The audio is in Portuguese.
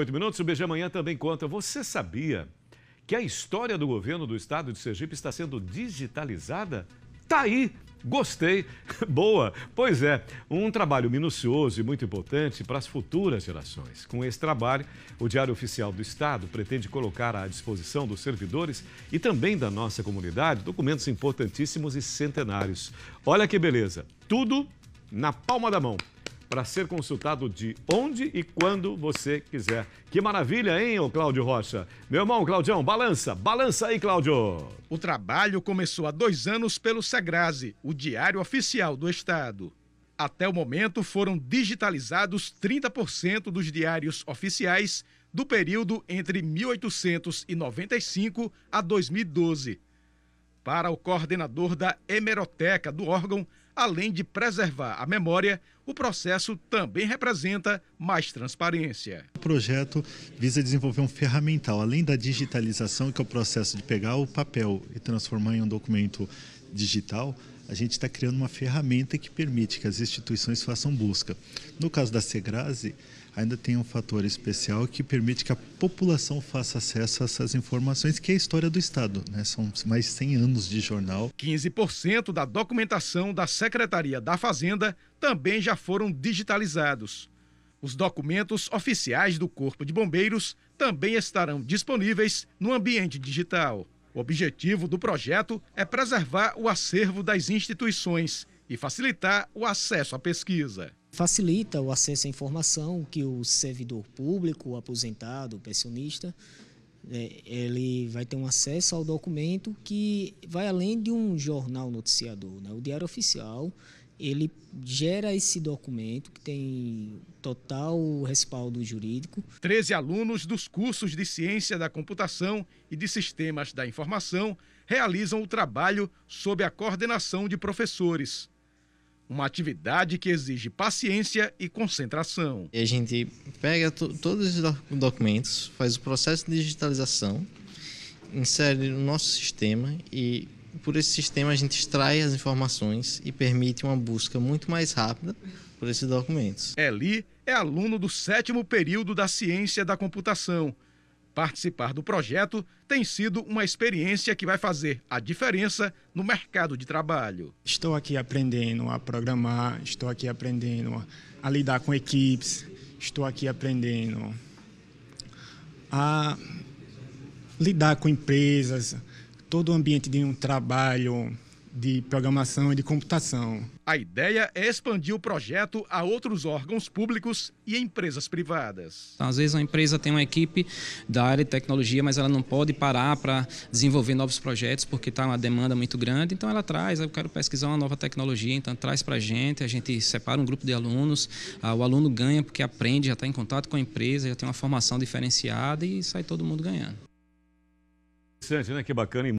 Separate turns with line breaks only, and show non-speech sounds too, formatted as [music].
Oito minutos, o BG Amanhã também conta. Você sabia que a história do governo do estado de Sergipe está sendo digitalizada? Tá aí! Gostei! [laughs] Boa! Pois é, um trabalho minucioso e muito importante para as futuras gerações. Com esse trabalho, o Diário Oficial do Estado pretende colocar à disposição dos servidores e também da nossa comunidade documentos importantíssimos e centenários. Olha que beleza! Tudo na palma da mão para ser consultado de onde e quando você quiser. Que maravilha, hein, o Cláudio Rocha? Meu irmão, Claudião, balança, balança aí, Cláudio.
O trabalho começou há dois anos pelo Segrase, o Diário Oficial do Estado. Até o momento foram digitalizados 30% dos diários oficiais do período entre 1895 a 2012. Para o coordenador da hemeroteca do órgão, além de preservar a memória, o processo também representa mais transparência.
O projeto visa desenvolver um ferramental, além da digitalização, que é o processo de pegar o papel e transformar em um documento digital, a gente está criando uma ferramenta que permite que as instituições façam busca. No caso da Segrase, ainda tem um fator especial que permite que a população faça acesso a essas informações, que é a história do Estado. Né? São mais 100 anos de jornal.
15% da documentação da Secretaria da Fazenda também já foram digitalizados. Os documentos oficiais do Corpo de Bombeiros também estarão disponíveis no ambiente digital. O objetivo do projeto é preservar o acervo das instituições e facilitar o acesso
à pesquisa. Facilita o acesso à informação que o servidor público, o aposentado, o pensionista, é, ele vai ter um acesso ao documento que vai além de um jornal noticiador. Né? O Diário Oficial ele gera esse documento que tem total respaldo jurídico. 13
alunos dos cursos de Ciência da Computação e de Sistemas da Informação realizam o trabalho sob a coordenação de professores. Uma atividade que exige paciência e concentração. E a gente pega to todos os
documentos, faz o processo de digitalização, insere no nosso sistema e por esse sistema a gente extrai as informações e permite uma busca muito mais
rápida por esses documentos. Eli é aluno do sétimo período da Ciência da Computação. Participar do
projeto
tem sido uma experiência que vai fazer
a diferença no mercado de trabalho. Estou aqui aprendendo a programar, estou aqui aprendendo a lidar com equipes, estou aqui aprendendo a lidar com empresas, todo o ambiente de um trabalho de programação e de computação.
A ideia é expandir o projeto a outros órgãos públicos e empresas privadas.
Então, às vezes a empresa tem uma equipe da área de tecnologia, mas ela não pode parar para desenvolver novos projetos porque está uma demanda muito grande. Então ela traz, ah, eu quero pesquisar uma nova tecnologia, então traz para a gente, a gente separa um grupo de alunos, ah, o aluno ganha porque aprende, já está em contato com a empresa, já tem uma formação diferenciada e sai todo mundo ganhando.
Interessante, né? Que bacana.